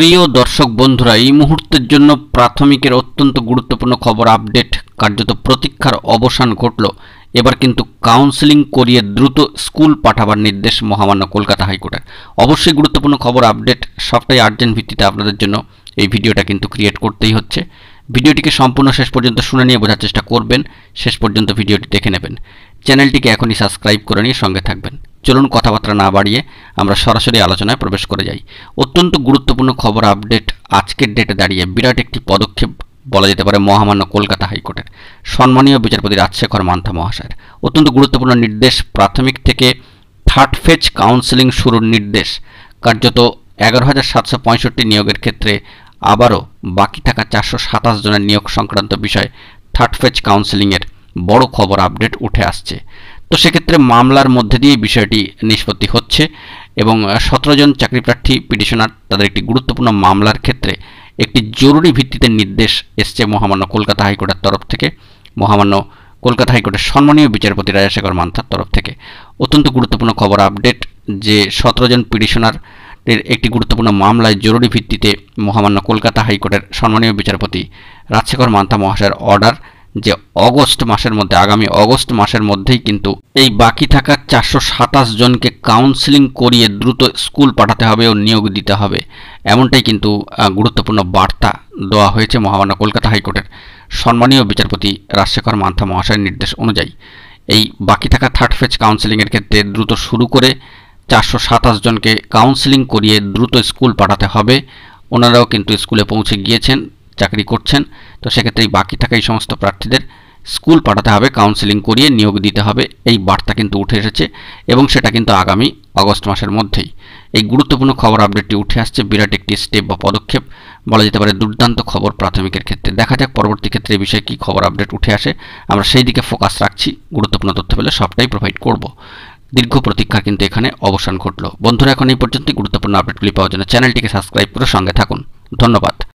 প্রিয় দর্শক বন্ধুরা এই মুহূর্তের জন্য প্রাথমিকের অত্যন্ত গুরুত্বপূর্ণ খবর আপডেট কার্যত প্রতীক্ষার অবসান ঘটল এবার কিন্তু কাউন্সেলিং করিয়ে দ্রুত স্কুল পাঠাবার নির্দেশ মহামান্য কলকাতা হাইকোর্টের অবশ্যই গুরুত্বপূর্ণ খবর আপডেট সবটাই আর্জেন্ট ভিত্তিতে আপনাদের জন্য এই ভিডিওটা কিন্তু ক্রিয়েট করতেই হচ্ছে ভিডিওটিকে সম্পূর্ণ শেষ পর্যন্ত শুনে নিয়ে বোঝার চেষ্টা করবেন শেষ পর্যন্ত ভিডিওটি দেখে নেবেন চ্যানেলটিকে এখনই সাবস্ক্রাইব করে নিয়ে সঙ্গে থাকবেন চলুন কথাবার্তা না বাড়িয়ে আমরা সরাসরি আলোচনায় প্রবেশ করে যাই অত্যন্ত গুরুত্বপূর্ণ খবর আপডেট আজকের ডেটে দাঁড়িয়ে বিরাট একটি পদক্ষেপ বলা যেতে পারে মহামান্য কলকাতা হাইকোর্টের সম্মানীয় বিচারপতি রাজশেখর মান্থা মহাশয়ের অত্যন্ত গুরুত্বপূর্ণ নির্দেশ প্রাথমিক থেকে থার্ড ফেজ কাউন্সেলিং শুরুর নির্দেশ কার্যত এগারো হাজার সাতশো পঁয়ষট্টি নিয়োগের ক্ষেত্রে আবারও বাকি থাকা চারশো সাতাশ জনের নিয়োগ সংক্রান্ত বিষয়ে থার্ড ফেজ কাউন্সেলিংয়ের বড় খবর আপডেট উঠে আসছে তো সেক্ষেত্রে মামলার মধ্যে দিয়ে বিষয়টি নিষ্পত্তি হচ্ছে এবং সতেরো জন চাকরিপ্রার্থী পিটিশনার তাদের একটি গুরুত্বপূর্ণ মামলার ক্ষেত্রে একটি জরুরি ভিত্তিতে নির্দেশ এসছে মহামান্য কলকাতা হাইকোর্টের তরফ থেকে মহামান্য কলকাতা হাইকোর্টের সম্মানীয় বিচারপতি রাজাশেখর মান্থার তরফ থেকে অত্যন্ত গুরুত্বপূর্ণ খবর আপডেট যে সতেরো জন পিটিশনারের একটি গুরুত্বপূর্ণ মামলায় জরুরি ভিত্তিতে মহামান্য কলকাতা হাইকোর্টের সম্মানীয় বিচারপতি রাজশেখর মান্থা মহাশয়ের অর্ডার যে অগস্ট মাসের মধ্যে আগামী অগস্ট মাসের মধ্যেই কিন্তু এই বাকি থাকা চারশো সাতাশ জনকে কাউন্সিলিং করিয়ে দ্রুত স্কুল পাঠাতে হবে ও নিয়োগ দিতে হবে এমনটাই কিন্তু গুরুত্বপূর্ণ বার্তা দেওয়া হয়েছে মহামান্য কলকাতা হাইকোর্টের সম্মানীয় বিচারপতি রাজশেখর মান্থা মহাশয়ের নির্দেশ অনুযায়ী এই বাকি থাকা থার্ড ফেজ কাউন্সিলিংয়ের ক্ষেত্রে দ্রুত শুরু করে চারশো সাতাশ জনকে কাউন্সিলিং করিয়ে দ্রুত স্কুল পাঠাতে হবে ওনারাও কিন্তু স্কুলে পৌঁছে গিয়েছেন চাকরি করছেন তো সেক্ষেত্রে এই বাকি থাকা এই সমস্ত প্রার্থীদের স্কুল পাঠাতে হবে কাউন্সেলিং করিয়ে নিয়োগ দিতে হবে এই বার্তা কিন্তু উঠে এসেছে এবং সেটা কিন্তু আগামী অগস্ট মাসের মধ্যেই এই গুরুত্বপূর্ণ খবর আপডেটটি উঠে আসছে বিরাট একটি স্টেপ বা পদক্ষেপ বলা যেতে পারে দুর্দান্ত খবর প্রাথমিকের ক্ষেত্রে দেখা যাক পরবর্তী ক্ষেত্রে এই বিষয়ে কী খবর আপডেট উঠে আসে আমরা সেই দিকে ফোকাস রাখছি গুরুত্বপূর্ণ তথ্য পেলে সবটাই প্রোভাইড করব দীর্ঘ প্রতীক্ষার কিন্তু এখানে অবসান ঘটল বন্ধুরা এখন এই পর্যন্ত গুরুত্বপূর্ণ আপডেটগুলি পাওয়ার জন্য চ্যানেলটিকে সাবস্ক্রাইব করে সঙ্গে থাকুন ধন্যবাদ